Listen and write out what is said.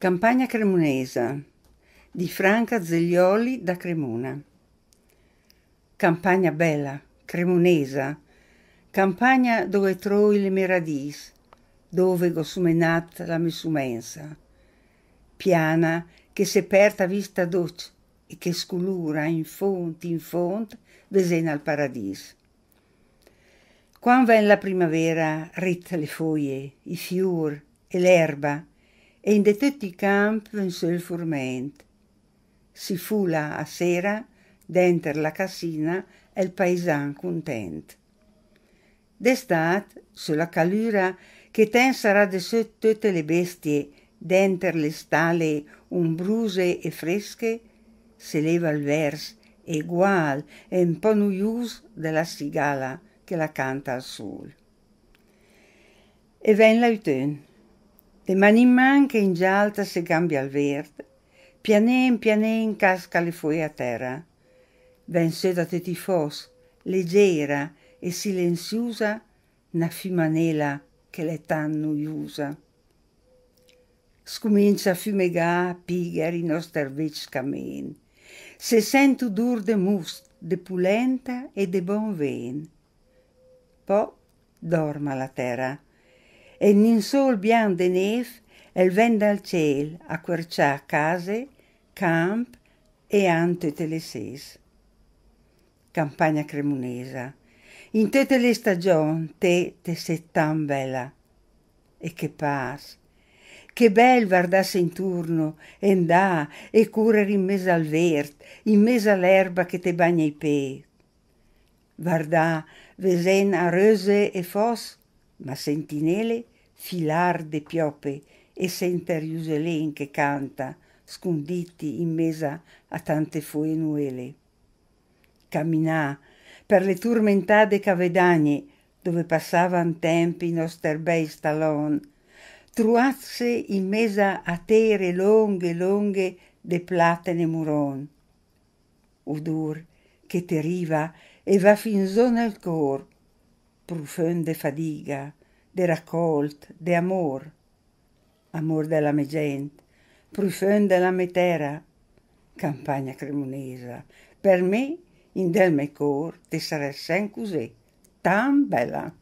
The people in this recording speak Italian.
Campagna cremonese di Franca Zeglioli da Cremona. Campagna bella, cremonesa, campagna dove troi le meradis, dove gosumenat la mesumensa, piana che se perta vista doc e che sculura in font in font vesena al paradis. Quando ven la primavera, rit le foglie, i fior e l'erba, in de tetticamp een sul furment. Si fu fula a sera, denter la cassina, il paesan content. D'estat, sulla calura, che ten sarà de se tutte le bestie, denter le stale umbruse e fresche, se leva il vers egual e un po' noius della sigala che la canta al sol. E ven l'autunno. De Manimman che in gialta se cambia al verde, pianen pianen casca le foglie a terra. Ben se da te ti fos, leggera e silenziosa, na fimanela che le tanno usa. Scomincia a fumegà, pigari, nostar vec camen. Se sento dur de must, de pulenta e de bon ven. Po dorma la terra, e sol bien de nef el ven dal ciel a querciar case, camp e ante teleses. Campagna cremonesa, in te te le stagion, te te tan bella. E che pas, che bel vardasse intorno, endà e curere in mezzo al vert, in mezzo all'erba che te bagna i pe. Vardà, vesen a rose e fos, ma sentinele filar de piope e sentar Iuselen che canta, sconditi in mesa a tante foe nuele. Camminà per le turmentate cavedagne, dove passavan tempi i nostri bei stallon, truazze in mesa a tere longhe longhe de platene muron. Udur che t'eriva e va fin zona al cor, prufon de fadiga, de raccolte, de amor. Amor della mia gente, profum della mia terra, campagna cremonesa, per me, in del mio cor, te sarà sempre così, tan bella.